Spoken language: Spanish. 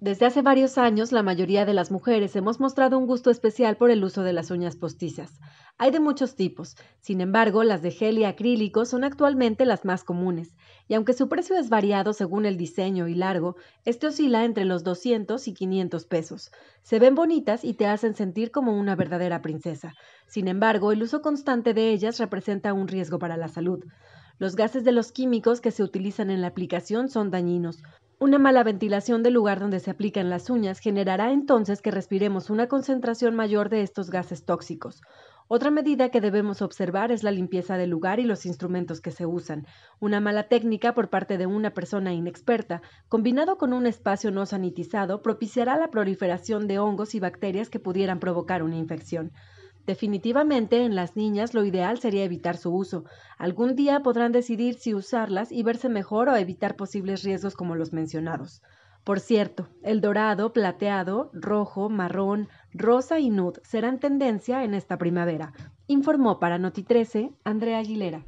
Desde hace varios años, la mayoría de las mujeres hemos mostrado un gusto especial por el uso de las uñas postizas. Hay de muchos tipos, sin embargo, las de gel y acrílico son actualmente las más comunes, y aunque su precio es variado según el diseño y largo, este oscila entre los 200 y 500 pesos. Se ven bonitas y te hacen sentir como una verdadera princesa. Sin embargo, el uso constante de ellas representa un riesgo para la salud. Los gases de los químicos que se utilizan en la aplicación son dañinos. Una mala ventilación del lugar donde se aplican las uñas generará entonces que respiremos una concentración mayor de estos gases tóxicos. Otra medida que debemos observar es la limpieza del lugar y los instrumentos que se usan. Una mala técnica por parte de una persona inexperta, combinado con un espacio no sanitizado, propiciará la proliferación de hongos y bacterias que pudieran provocar una infección. Definitivamente en las niñas lo ideal sería evitar su uso. Algún día podrán decidir si usarlas y verse mejor o evitar posibles riesgos como los mencionados. Por cierto, el dorado, plateado, rojo, marrón, rosa y nude serán tendencia en esta primavera, informó para Noti 13 Andrea Aguilera.